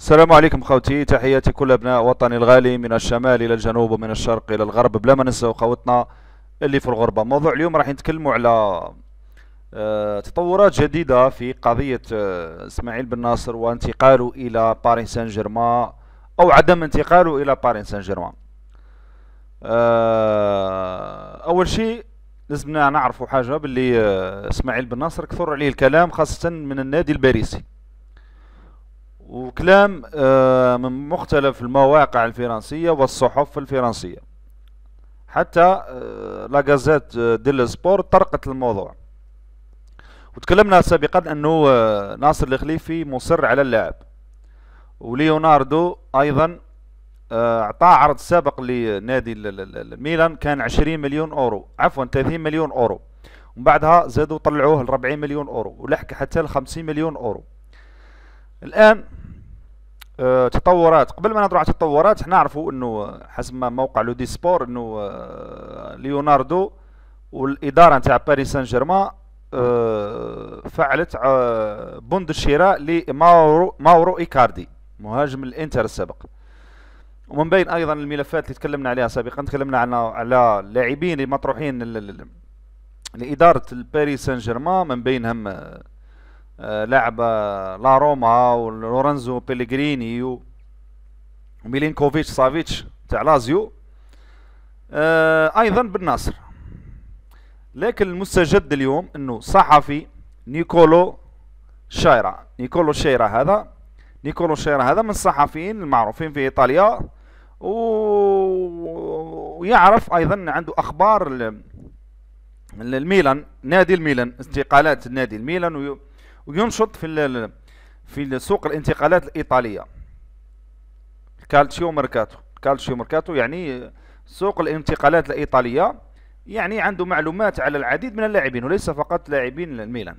السلام عليكم خوتي تحياتي كل ابناء وطني الغالي من الشمال الى الجنوب ومن الشرق الى الغرب بلا ما ننسوا خوتنا اللي في الغربه موضوع اليوم راح نتكلموا على آه، تطورات جديده في قضيه آه، اسماعيل بن ناصر وانتقاله الى باريس سان جيرمان او عدم انتقاله الى باريس سان جيرمان آه، اول شيء لازمنا نعرفوا حاجه باللي اسماعيل بن ناصر كثر عليه الكلام خاصه من النادي الباريسي وكلام آه، من مختلف المواقع الفرنسية والصحف الفرنسية حتى آه، لاغازيت ديل سبور طرقت الموضوع وتكلمنا سابقا انه آه، ناصر الخليفي مصر على اللعب وليوناردو ايضا اعطى عرض سابق لنادي الميلان كان 20 مليون اورو عفوا 30 مليون اورو ومن بعدها زادوا طلعوه ل 40 مليون اورو ولحق حتى ل 50 مليون اورو الان أه تطورات قبل ما نهضروا على التطورات حنا نعرفوا انه حسب ما موقع لو سبور انه آه، ليوناردو والاداره نتاع باريس سان جيرمان أه فعلت آه، بند الشراء لماورو ماورو ايكاردي مهاجم الانتر السابق ومن بين ايضا الملفات اللي تكلمنا عليها سابقا تكلمنا على على لاعبين مطروحين لاداره باريس سان جيرمان من بينهم آه، لعب لا روما ولورنزو بيليغريني وميلينكوفيتش سافيتش تاع لازيو آه، ايضا بالناصر لكن المستجد اليوم انه صحفي نيكولو شايرا نيكولو شايرا هذا نيكولو شايرا هذا من الصحفيين المعروفين في ايطاليا و... ويعرف ايضا عنده اخبار الميلان نادي الميلان استقالات نادي الميلان وينشط في في سوق الانتقالات الايطاليه كالتشيو ميركاتو كالتشيو ميركاتو يعني سوق الانتقالات الايطاليه يعني عنده معلومات على العديد من اللاعبين وليس فقط لاعبين الميلان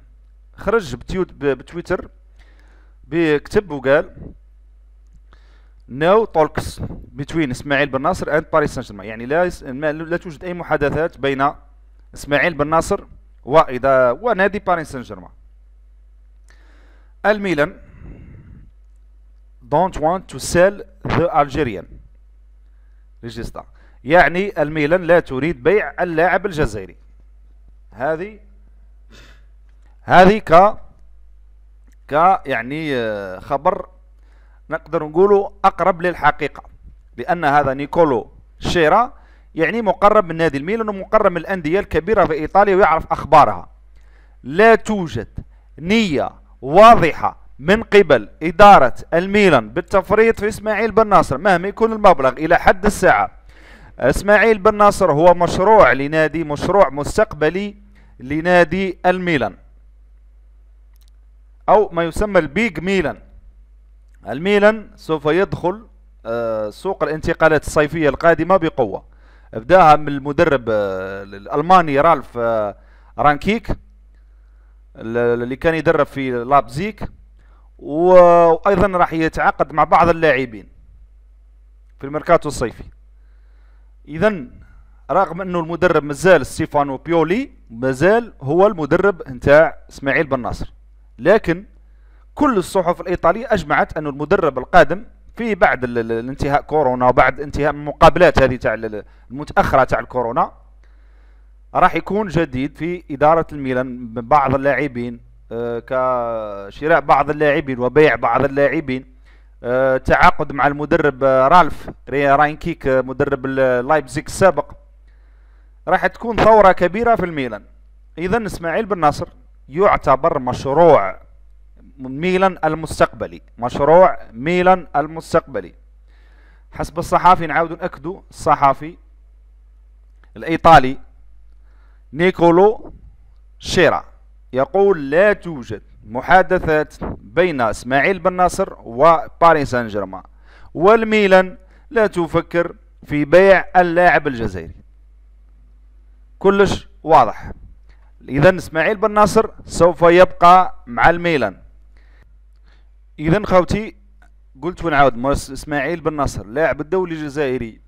خرج بتويتر بكتب وقال نو توكس بين اسماعيل بن ناصر اند باريس سان جيرمان يعني لا لا توجد اي محادثات بين اسماعيل بن ناصر واذا ونادي باريس سان جيرمان الميلان don't want to sell the Algerian ريجيستا يعني الميلان لا تريد بيع اللاعب الجزائري هذه هذه ك ك يعني آه، خبر نقدر نقولوا اقرب للحقيقه لان هذا نيكولو شيرا يعني مقرب من نادي الميلان ومقرب من الانديه الكبيره في ايطاليا ويعرف اخبارها لا توجد نيه واضحة من قبل إدارة الميلان بالتفريط في إسماعيل بن ناصر مهما يكون المبلغ إلى حد الساعة إسماعيل بن ناصر هو مشروع لنادي مشروع مستقبلي لنادي الميلان أو ما يسمى البيج ميلان الميلان سوف يدخل آه، سوق الانتقالات الصيفية القادمة بقوة ابداها من المدرب آه، الألماني رالف آه، رانكيك اللي كان يدرب في لابزيك وايضا راح يتعاقد مع بعض اللاعبين في الميركاتو الصيفي اذا رغم انه المدرب مازال ستيفانو بيولي مازال هو المدرب نتاع اسماعيل بن ناصر لكن كل الصحف الايطاليه اجمعت ان المدرب القادم في بعد الانتهاء كورونا وبعد انتهاء المقابلات هذه تاع المتاخره تاع الكورونا راح يكون جديد في اداره الميلان بعض اللاعبين آه، كشراء بعض اللاعبين وبيع بعض اللاعبين آه، تعاقد مع المدرب آه، رالف راينكيك مدرب لايبزيغ السابق راح تكون ثوره كبيره في الميلان اذا اسماعيل بن ناصر يعتبر مشروع ميلان المستقبلي مشروع ميلان المستقبلي حسب الصحافي نعاود ناكدوا الصحافي الايطالي نيكولو شيرا يقول لا توجد محادثات بين اسماعيل بن ناصر وباريس سان جيرمان والميلان لا تفكر في بيع اللاعب الجزائري كلش واضح اذا اسماعيل بن ناصر سوف يبقى مع الميلان اذا خوتي قلت ونعاود اسماعيل بن ناصر لاعب الدولي الجزائري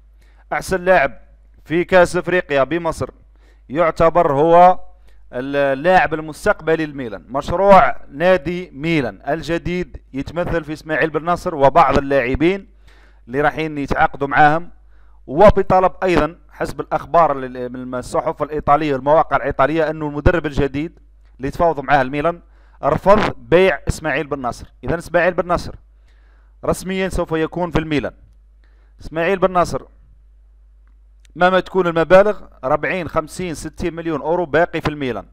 احسن لاعب في كاس افريقيا بمصر يعتبر هو اللاعب المستقبلي لميلان مشروع نادي ميلان الجديد يتمثل في اسماعيل بن نصر وبعض اللاعبين اللي رايحين يتعاقدوا معاهم وبطلب ايضا حسب الاخبار من الصحف الايطاليه والمواقع الايطاليه انه المدرب الجديد اللي تفاوضوا معاه الميلان رفض بيع اسماعيل بن نصر اذا اسماعيل بن نصر رسميا سوف يكون في الميلان اسماعيل بن نصر مهما تكون المبالغ 40 50 60 مليون أورو باقي في الميلان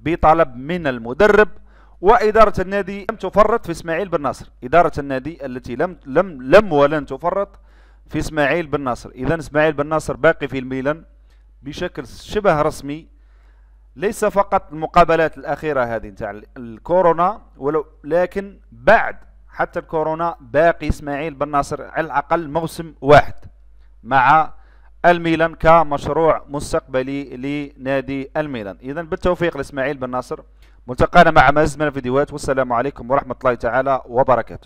بطلب من المدرب وإدارة النادي لم تفرط في إسماعيل بن ناصر إدارة النادي التي لم لم لم ولن تفرط في إسماعيل بن ناصر إذا إسماعيل بن ناصر باقي في الميلان بشكل شبه رسمي ليس فقط المقابلات الأخيرة هذه نتاع الكورونا ولو لكن بعد حتى الكورونا باقي إسماعيل بن ناصر على الأقل موسم واحد مع الميلان كمشروع مستقبلي لنادي الميلان اذا بالتوفيق لاسماعيل بن ناصر ملتقانا مع مزيد من الفيديوهات والسلام عليكم ورحمه الله تعالى وبركاته